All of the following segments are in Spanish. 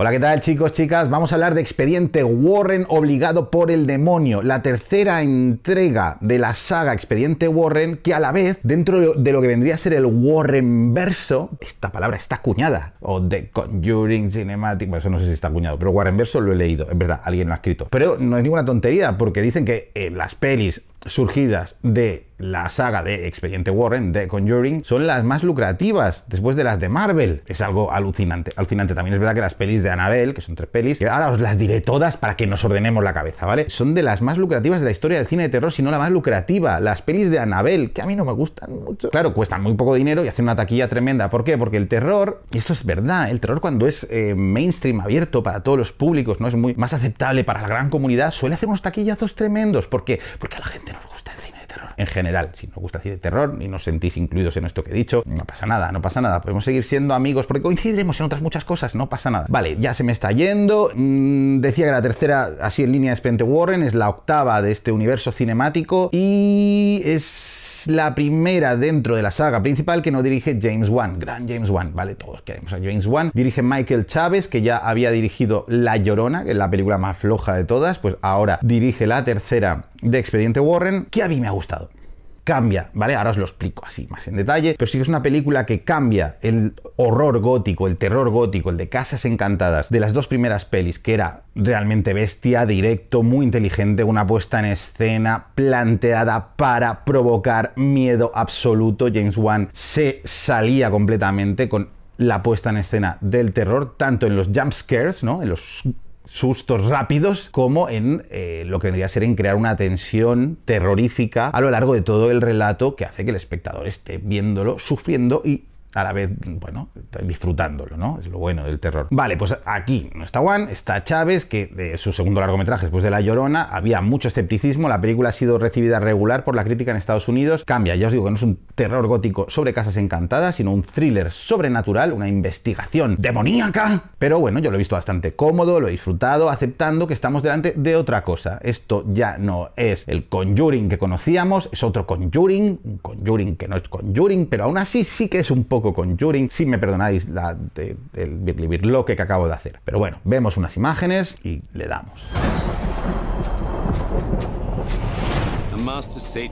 Hola, ¿qué tal chicos, chicas? Vamos a hablar de Expediente Warren obligado por el demonio, la tercera entrega de la saga Expediente Warren que a la vez, dentro de lo que vendría a ser el Warren verso, esta palabra está cuñada o The Conjuring Cinematic, bueno, eso no sé si está cuñado pero Warren verso lo he leído, es verdad, alguien lo ha escrito. Pero no es ninguna tontería porque dicen que eh, las pelis surgidas de la saga de Expediente Warren, de Conjuring, son las más lucrativas después de las de Marvel. Es algo alucinante. Alucinante. También es verdad que las pelis de Annabelle, que son tres pelis, que ahora os las diré todas para que nos ordenemos la cabeza, ¿vale? Son de las más lucrativas de la historia del cine de terror, si no la más lucrativa. Las pelis de Annabelle, que a mí no me gustan mucho. Claro, cuestan muy poco dinero y hacen una taquilla tremenda. ¿Por qué? Porque el terror, y esto es verdad, el terror cuando es eh, mainstream abierto para todos los públicos, no es muy más aceptable para la gran comunidad, suele hacer unos taquillazos tremendos. ¿Por qué? Porque a la gente no terror en general. Si os gusta así de terror y nos sentís incluidos en esto que he dicho, no pasa nada, no pasa nada. Podemos seguir siendo amigos porque coincidiremos en otras muchas cosas, no pasa nada. Vale, ya se me está yendo. Mm, decía que la tercera, así en línea, de Pente Warren, es la octava de este universo cinemático y es la primera dentro de la saga principal que no dirige James Wan, gran James Wan, ¿vale? Todos queremos a James Wan. Dirige Michael Chávez, que ya había dirigido La Llorona, que es la película más floja de todas, pues ahora dirige la tercera de Expediente Warren, que a mí me ha gustado cambia, ¿vale? Ahora os lo explico así, más en detalle, pero sí que es una película que cambia el horror gótico, el terror gótico, el de casas encantadas, de las dos primeras pelis, que era realmente bestia, directo, muy inteligente, una puesta en escena planteada para provocar miedo absoluto. James Wan se salía completamente con la puesta en escena del terror, tanto en los jump scares, ¿no? En los sustos rápidos como en eh, lo que vendría a ser en crear una tensión terrorífica a lo largo de todo el relato que hace que el espectador esté viéndolo, sufriendo y a la vez, bueno, disfrutándolo, ¿no? Es lo bueno del terror. Vale, pues aquí no está Juan, está Chávez, que de su segundo largometraje después de La Llorona, había mucho escepticismo, la película ha sido recibida regular por la crítica en Estados Unidos, cambia, ya os digo que no es un terror gótico sobre casas encantadas, sino un thriller sobrenatural, una investigación demoníaca, pero bueno, yo lo he visto bastante cómodo, lo he disfrutado, aceptando que estamos delante de otra cosa. Esto ya no es el Conjuring que conocíamos, es otro Conjuring, un Conjuring que no es Conjuring, pero aún así sí que es un poco con Turing, si me perdonáis la, de, el lo que acabo de hacer. Pero bueno, vemos unas imágenes y le damos. Master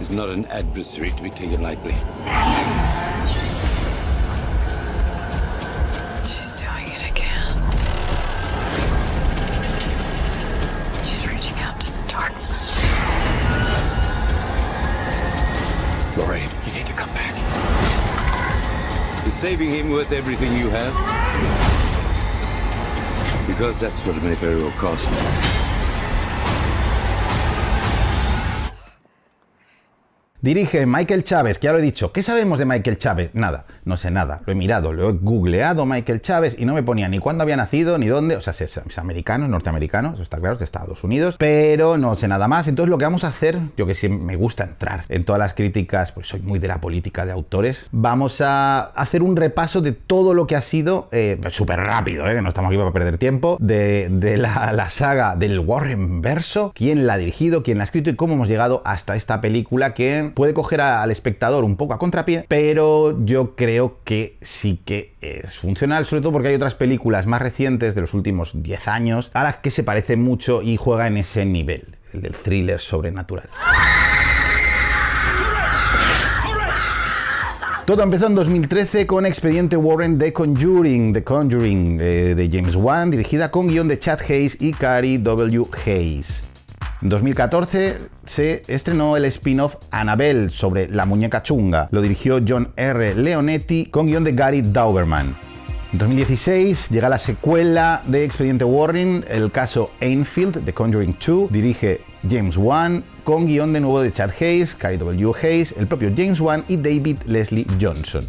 is not saving him worth everything you have. Because that's what it may very well cost. Dirige Michael Chávez, que ya lo he dicho. ¿Qué sabemos de Michael Chávez? Nada, no sé nada. Lo he mirado, lo he googleado Michael Chávez y no me ponía ni cuándo había nacido, ni dónde. O sea, es, es americano, norteamericano, eso está claro, es de Estados Unidos, pero no sé nada más. Entonces lo que vamos a hacer, yo que sí me gusta entrar en todas las críticas, pues soy muy de la política de autores, vamos a hacer un repaso de todo lo que ha sido, eh, súper rápido, eh, que no estamos aquí para perder tiempo, de, la, la saga del Warren Verso, quién la ha dirigido, quién la ha escrito y cómo hemos llegado hasta esta película que puede coger al espectador un poco a contrapié, pero yo creo que sí que es funcional, sobre todo porque hay otras películas más recientes de los últimos 10 años a las que se parece mucho y juega en ese nivel, el del thriller sobrenatural. Todo empezó en 2013 con Expediente Warren The Conjuring, The Conjuring eh, de James Wan, dirigida con guión de Chad Hayes y Cary W. Hayes. En 2014 se estrenó el spin-off Annabelle sobre la muñeca chunga. Lo dirigió John R. Leonetti con guión de Gary Dauberman. En 2016 llega la secuela de Expediente Warren, el caso Enfield, The Conjuring 2, dirige James Wan, con guión de nuevo de Chad Hayes, Cary W. Hayes, el propio James Wan y David Leslie Johnson.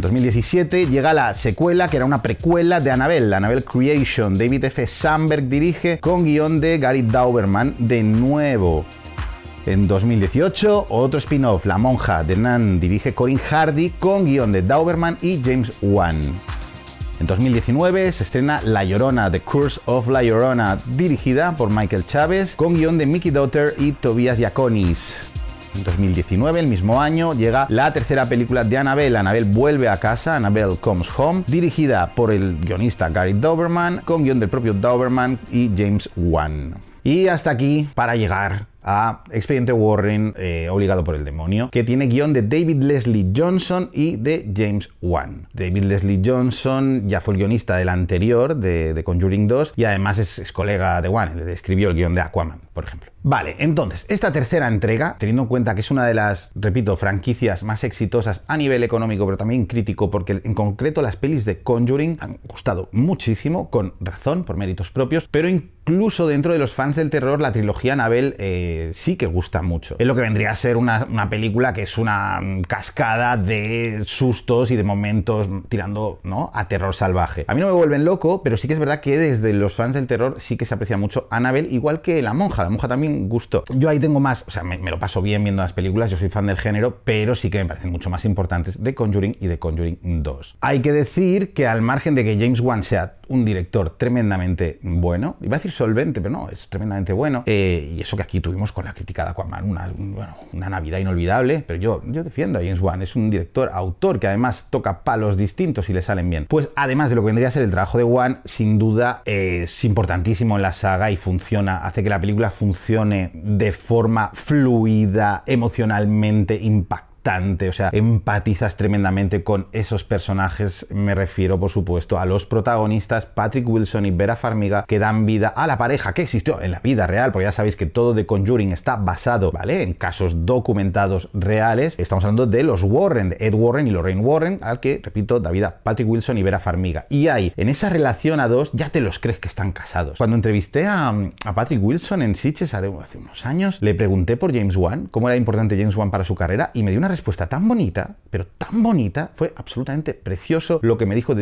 En 2017 llega la secuela, que era una precuela de Annabelle, Annabelle Creation. David F. Sandberg dirige con guión de Gary Dauberman de nuevo. En 2018, otro spin-off, La Monja, de Nan, dirige Corin Hardy con guión de Dauberman y James Wan. En 2019 se estrena La Llorona, The Curse of La Llorona, dirigida por Michael Chávez, con guión de Mickey Daughter y Tobias Yaconis. En 2019, el mismo año, llega la tercera película de Annabelle, Annabelle vuelve a casa, Annabelle Comes Home, dirigida por el guionista Gary Doberman, con guión del propio Doberman y James Wan. Y hasta aquí para llegar a Expediente Warren, eh, obligado por el demonio, que tiene guión de David Leslie Johnson y de James Wan. David Leslie Johnson ya fue el guionista del anterior, de, Conjuring 2, y además es, colega de Wan, le escribió el guión de Aquaman, por ejemplo. Vale, entonces, esta tercera entrega, teniendo en cuenta que es una de las, repito, franquicias más exitosas a nivel económico, pero también crítico, porque en concreto las pelis de Conjuring han gustado muchísimo, con razón, por méritos propios, pero incluso dentro de los fans del terror, la trilogía Anabel eh, sí que gusta mucho. Es lo que vendría a ser una, película que es una mm, cascada de sustos y de momentos tirando ¿no? a terror salvaje. A mí no me vuelven loco, pero sí que es verdad que desde los fans del terror sí que se aprecia mucho Anabel, igual que La Monja. La Monja también gusto. Yo ahí tengo más, o sea, me, lo paso bien viendo las películas, yo soy fan del género, pero sí que me parecen mucho más importantes de Conjuring y de Conjuring 2. Hay que decir que al margen de que James Wan sea un director tremendamente bueno, iba a decir solvente, pero no, es tremendamente bueno, eh, y eso que aquí tuvimos con la crítica de Aquaman, una, una Navidad inolvidable, pero yo, yo defiendo a James Wan, es un director, autor, que además toca palos distintos y le salen bien. Pues además de lo que vendría a ser el trabajo de Wan, sin duda eh, es importantísimo en la saga y funciona, hace que la película funcione de forma fluida, emocionalmente impactante, o sea, empatizas tremendamente con esos personajes, me refiero por supuesto a los protagonistas Patrick Wilson y Vera Farmiga que dan vida a la pareja que existió en la vida real, porque ya sabéis que todo de Conjuring está basado, ¿vale? En casos documentados reales, estamos hablando de los Warren, de Ed Warren y Lorraine Warren, al que, repito, da vida Patrick Wilson y Vera Farmiga. Y ahí, en esa relación a dos, ya te los crees que están casados. Cuando entrevisté a, a Patrick Wilson en Sitges hace unos años, le pregunté por James Wan, cómo era importante James Wan para su carrera, y me dio una respuesta tan bonita, pero tan bonita, fue absolutamente precioso lo que me dijo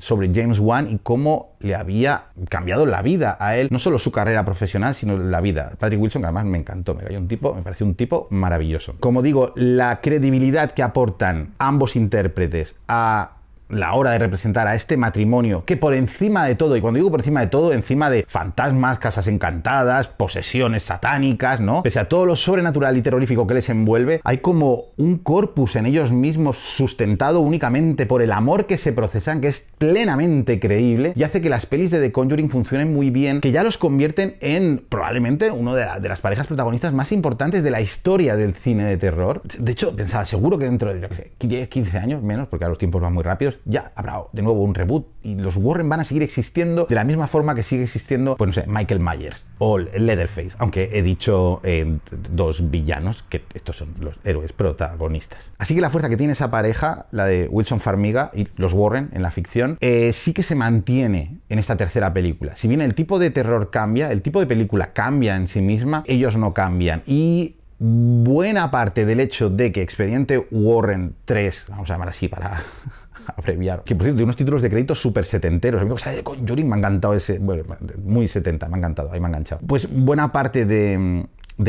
sobre James Wan y cómo le había cambiado la vida a él, no solo su carrera profesional, sino la vida. Patrick Wilson, que además me encantó, me cayó un tipo, me pareció un tipo maravilloso. Como digo, la credibilidad que aportan ambos intérpretes a la hora de representar a este matrimonio que por encima de todo, y cuando digo por encima de todo, encima de fantasmas, casas encantadas, posesiones satánicas, ¿no? Pese a todo lo sobrenatural y terrorífico que les envuelve, hay como un corpus en ellos mismos sustentado únicamente por el amor que se procesan, que es plenamente creíble y hace que las pelis de The Conjuring funcionen muy bien, que ya los convierten en probablemente una de, las parejas protagonistas más importantes de la historia del cine de terror. De hecho, pensaba, seguro que dentro de, yo 15 años menos, porque a los tiempos van muy rápidos, ya habrá de nuevo un reboot y los Warren van a seguir existiendo de la misma forma que sigue existiendo, pues no sé, Michael Myers o Leatherface, aunque he dicho eh, dos villanos, que estos son los héroes protagonistas. Así que la fuerza que tiene esa pareja, la de Wilson Farmiga y los Warren en la ficción, eh, sí que se mantiene en esta tercera película. Si bien el tipo de terror cambia, el tipo de película cambia en sí misma, ellos no cambian. Y buena parte del hecho de que expediente Warren 3, vamos a llamar así para abreviar, que por cierto, unos títulos de crédito súper setenteros, a mí me de Conjuring me ha encantado ese, bueno, muy 70 me ha encantado, ahí me ha enganchado. Pues buena parte del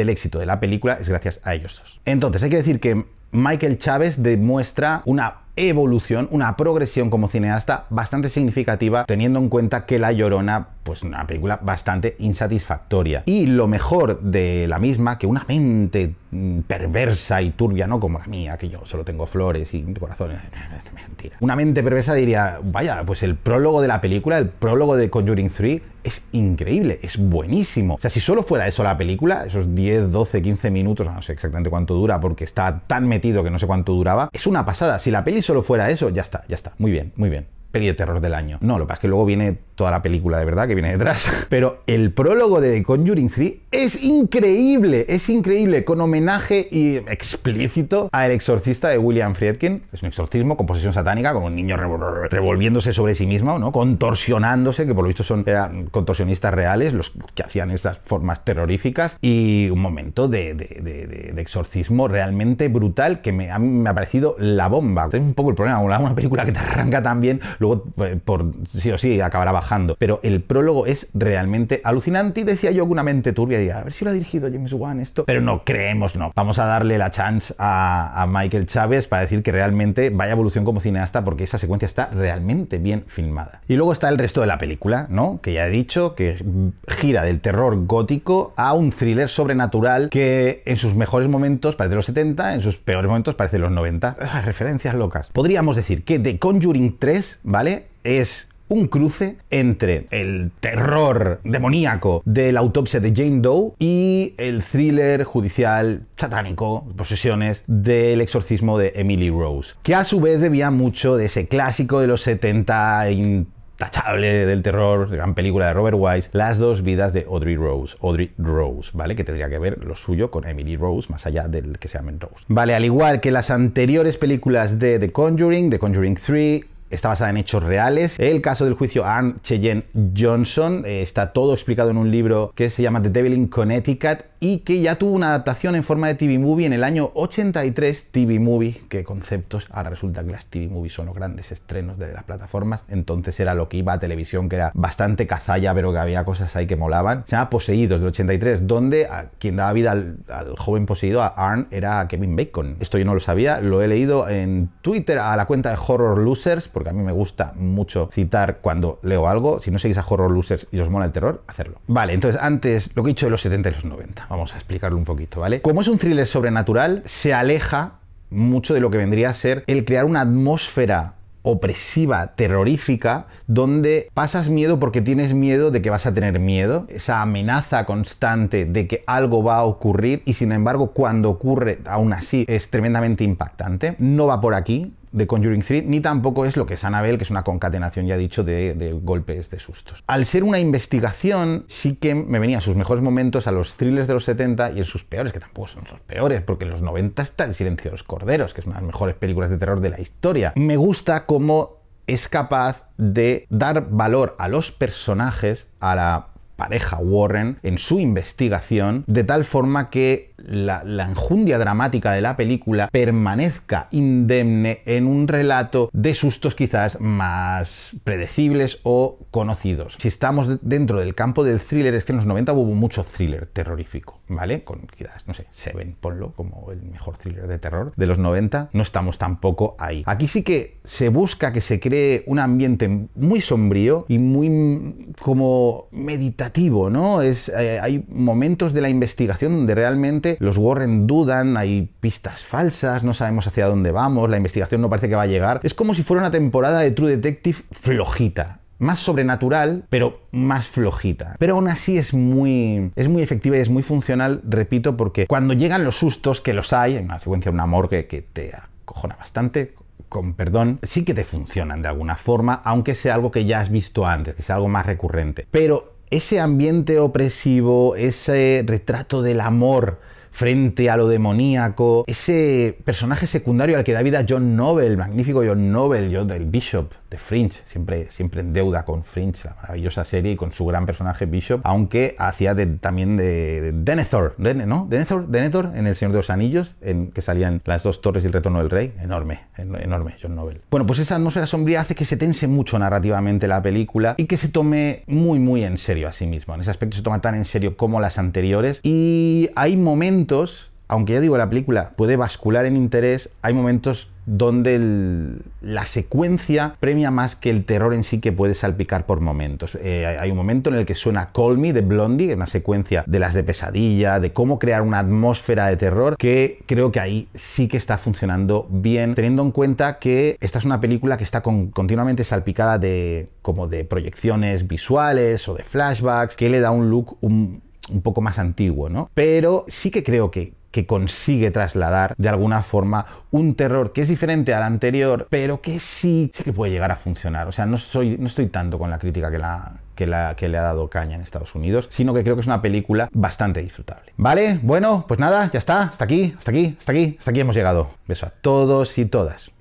éxito de la película es gracias a ellos dos. Entonces, hay que decir que Michael Chávez demuestra una evolución, una progresión como cineasta bastante significativa, teniendo en cuenta que La Llorona, pues una película bastante insatisfactoria. Y lo mejor de la misma, que una mente mm, perversa y turbia, ¿no? Como la mía, que yo solo tengo flores y corazones. Mentira. Una mente perversa diría, vaya, pues el prólogo de la película, el prólogo de Conjuring 3, es increíble, es buenísimo. O sea, si solo fuera eso la película, esos 10, 12, 15 minutos, no sé exactamente cuánto dura, porque está tan metido que no sé cuánto duraba, es una pasada. Si la peli solo fuera eso, ya está, ya está. Muy bien, muy bien. Peli de terror del año. No, lo que pasa es que luego viene toda la película de verdad que viene detrás. Pero el prólogo de Conjuring 3 es increíble, es increíble, con homenaje y explícito El exorcista de William Friedkin. Es un exorcismo con posesión satánica, con un niño revolviéndose sobre sí mismo, ¿no? contorsionándose, que por lo visto son, contorsionistas reales, los que hacían estas formas terroríficas, y un momento de, exorcismo realmente brutal que me, a mí me ha parecido la bomba. Es un poco el problema, una, película que te arranca tan bien, luego eh, por sí o sí acabará bajando pero el prólogo es realmente alucinante y decía yo con una mente turbia, y a ver si lo ha dirigido James Wan esto. Pero no, creemos no. Vamos a darle la chance a, Michael Chávez para decir que realmente vaya evolución como cineasta porque esa secuencia está realmente bien filmada. Y luego está el resto de la película, ¿no? Que ya he dicho, que gira del terror gótico a un thriller sobrenatural que en sus mejores momentos parece los 70, en sus peores momentos parece los 90. Ah, referencias locas. Podríamos decir que The Conjuring 3, ¿vale? Es un cruce entre el terror demoníaco de la autopsia de Jane Doe y el thriller judicial satánico, posesiones, del exorcismo de Emily Rose, que a su vez debía mucho de ese clásico de los 70 intachable del terror, gran película de Robert Wise, Las dos vidas de Audrey Rose, Audrey Rose, ¿vale? Que tendría que ver lo suyo con Emily Rose, más allá del que se llamen Rose. Vale, al igual que las anteriores películas de The Conjuring, The Conjuring 3, está basada en hechos reales. El caso del juicio Anne Cheyenne Johnson eh, está todo explicado en un libro que se llama The Devil in Connecticut y que ya tuvo una adaptación en forma de TV Movie en el año 83, TV Movie, que conceptos, ahora resulta que las TV Movies son los grandes estrenos de las plataformas, entonces era lo que iba a televisión, que era bastante cazalla, pero que había cosas ahí que molaban, se llama Poseídos del 83, donde quien daba vida al, joven poseído, a Arn, era Kevin Bacon. Esto yo no lo sabía, lo he leído en Twitter a la cuenta de Horror Losers, porque a mí me gusta mucho citar cuando leo algo, si no seguís a Horror Losers y os mola el terror, hacerlo. Vale, entonces antes, lo que he dicho de los 70 y los 90 Vamos a explicarlo un poquito, ¿vale? Como es un thriller sobrenatural, se aleja mucho de lo que vendría a ser el crear una atmósfera opresiva, terrorífica, donde pasas miedo porque tienes miedo de que vas a tener miedo, esa amenaza constante de que algo va a ocurrir y sin embargo cuando ocurre aún así es tremendamente impactante. No va por aquí, de Conjuring 3, ni tampoco es lo que es Annabelle, que es una concatenación, ya dicho, de, golpes, de sustos. Al ser una investigación, sí que me venía a sus mejores momentos, a los thrillers de los 70 y en sus peores, que tampoco son sus peores, porque en los 90 está El silencio de los corderos, que es una de las mejores películas de terror de la historia. Me gusta cómo es capaz de dar valor a los personajes, a la pareja Warren en su investigación, de tal forma que la, enjundia dramática de la película permanezca indemne en un relato de sustos quizás más predecibles o conocidos. Si estamos dentro del campo del thriller, es que en los 90 hubo mucho thriller terrorífico. ¿vale? Con quizás, no sé, Seven, ponlo como el mejor thriller de terror de los 90, no estamos tampoco ahí. Aquí sí que se busca que se cree un ambiente muy sombrío y muy mm, como meditativo, ¿no? Es, eh, hay momentos de la investigación donde realmente los Warren dudan, hay pistas falsas, no sabemos hacia dónde vamos, la investigación no parece que va a llegar. Es como si fuera una temporada de True Detective flojita más sobrenatural, pero más flojita. Pero aún así es muy, es muy efectiva y es muy funcional, repito, porque cuando llegan los sustos, que los hay, en una secuencia, de un morgue que te acojona bastante, con perdón, sí que te funcionan de alguna forma, aunque sea algo que ya has visto antes, que sea algo más recurrente. Pero ese ambiente opresivo, ese retrato del amor frente a lo demoníaco, ese personaje secundario al que da vida John Nobel, magnífico John Nobel, el del Bishop de Fringe, siempre, siempre en deuda con Fringe, la maravillosa serie y con su gran personaje Bishop, aunque hacía también de, Denethor, ¿no? Denethor, Denethor en El Señor de los Anillos, en que salían las dos torres y el retorno del rey, enorme, enorme John Nobel. Bueno, pues esa atmósfera sombría hace que se tense mucho narrativamente la película y que se tome muy, muy en serio a sí mismo. En ese aspecto se toma tan en serio como las anteriores y hay momentos aunque yo digo, la película puede bascular en interés, hay momentos donde la secuencia premia más que el terror en sí que puede salpicar por momentos. Eh, hay un momento en el que suena Call Me de Blondie, una secuencia de las de pesadilla, de cómo crear una atmósfera de terror, que creo que ahí sí que está funcionando bien, teniendo en cuenta que esta es una película que está con, continuamente salpicada de como de proyecciones visuales o de flashbacks, que le da un look, un, un poco más antiguo, ¿no? Pero sí que creo que, que consigue trasladar de alguna forma un terror que es diferente al anterior, pero que sí, sí que puede llegar a funcionar. O sea, no, soy, no estoy tanto con la crítica que, la, que, la, que le ha dado caña en Estados Unidos, sino que creo que es una película bastante disfrutable. ¿Vale? Bueno, pues nada, ya está. Hasta aquí, hasta aquí, hasta aquí, hasta aquí hemos llegado. Beso a todos y todas.